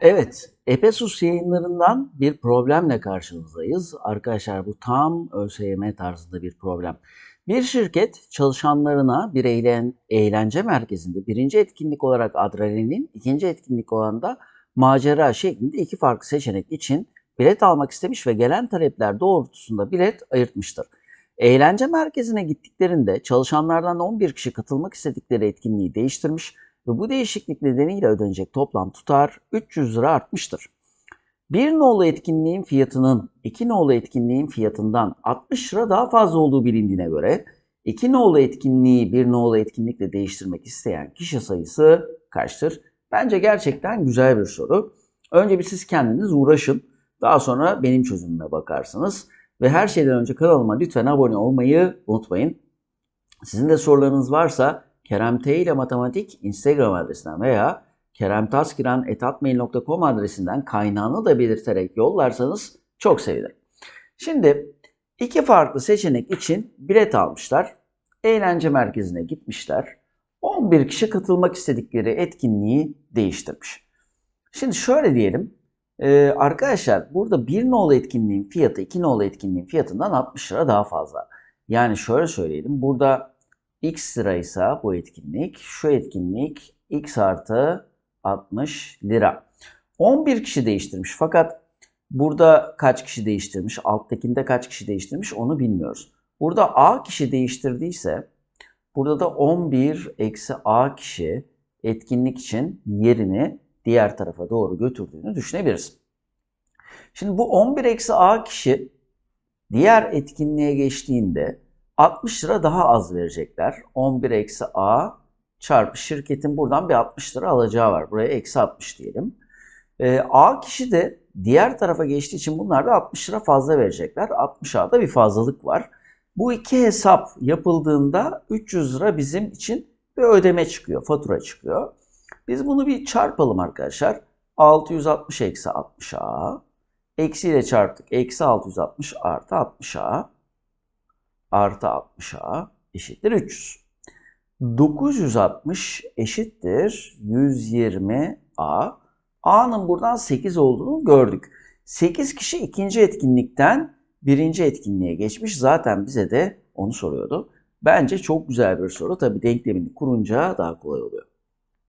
Evet, Epesus yayınlarından bir problemle karşınızdayız. Arkadaşlar bu tam ÖSYM tarzında bir problem. Bir şirket çalışanlarına bir eğlen, eğlence merkezinde birinci etkinlik olarak adrenalin, ikinci etkinlik olan da macera şeklinde iki farklı seçenek için bilet almak istemiş ve gelen talepler doğrultusunda bilet ayırtmıştır. Eğlence merkezine gittiklerinde çalışanlardan 11 kişi katılmak istedikleri etkinliği değiştirmiş ve bu değişiklik nedeniyle ödenecek toplam tutar 300 lira artmıştır. Bir nolu etkinliğin fiyatının iki nolu etkinliğin fiyatından 60 lira daha fazla olduğu bilindiğine göre iki nolu etkinliği bir nolu etkinlikle değiştirmek isteyen kişi sayısı kaçtır? Bence gerçekten güzel bir soru. Önce bir siz kendiniz uğraşın. Daha sonra benim çözümüme bakarsınız. Ve her şeyden önce kanalıma lütfen abone olmayı unutmayın. Sizin de sorularınız varsa Kerem T ile matematik Instagram adresinden veya keremtaskiran.etatmail.com adresinden kaynağını da belirterek yollarsanız çok sevinirim. Şimdi iki farklı seçenek için bilet almışlar. Eğlence merkezine gitmişler. 11 kişi katılmak istedikleri etkinliği değiştirmiş. Şimdi şöyle diyelim. E, arkadaşlar burada 1 nolu etkinliğin fiyatı 2 nolu etkinliğin fiyatından 60 lira daha fazla. Yani şöyle söyleyelim. Burada X ise bu etkinlik, şu etkinlik X artı 60 lira. 11 kişi değiştirmiş fakat burada kaç kişi değiştirmiş, alttakinde kaç kişi değiştirmiş onu bilmiyoruz. Burada A kişi değiştirdiyse burada da 11 eksi A kişi etkinlik için yerini diğer tarafa doğru götürdüğünü düşünebiliriz. Şimdi bu 11 eksi A kişi diğer etkinliğe geçtiğinde 60 lira daha az verecekler. 11 eksi A çarpı şirketin buradan bir 60 lira alacağı var. Buraya eksi 60 diyelim. E, A kişi de diğer tarafa geçtiği için bunlar da 60 lira fazla verecekler. 60 A'da bir fazlalık var. Bu iki hesap yapıldığında 300 lira bizim için bir ödeme çıkıyor, fatura çıkıyor. Biz bunu bir çarpalım arkadaşlar. 660 eksi 60 A. Eksiyle çarptık. Eksi 660 artı 60 A artı 60A eşittir 300. 960 eşittir 120A. A'nın buradan 8 olduğunu gördük. 8 kişi ikinci etkinlikten birinci etkinliğe geçmiş. Zaten bize de onu soruyordu. Bence çok güzel bir soru. Tabii denklemini kurunca daha kolay oluyor.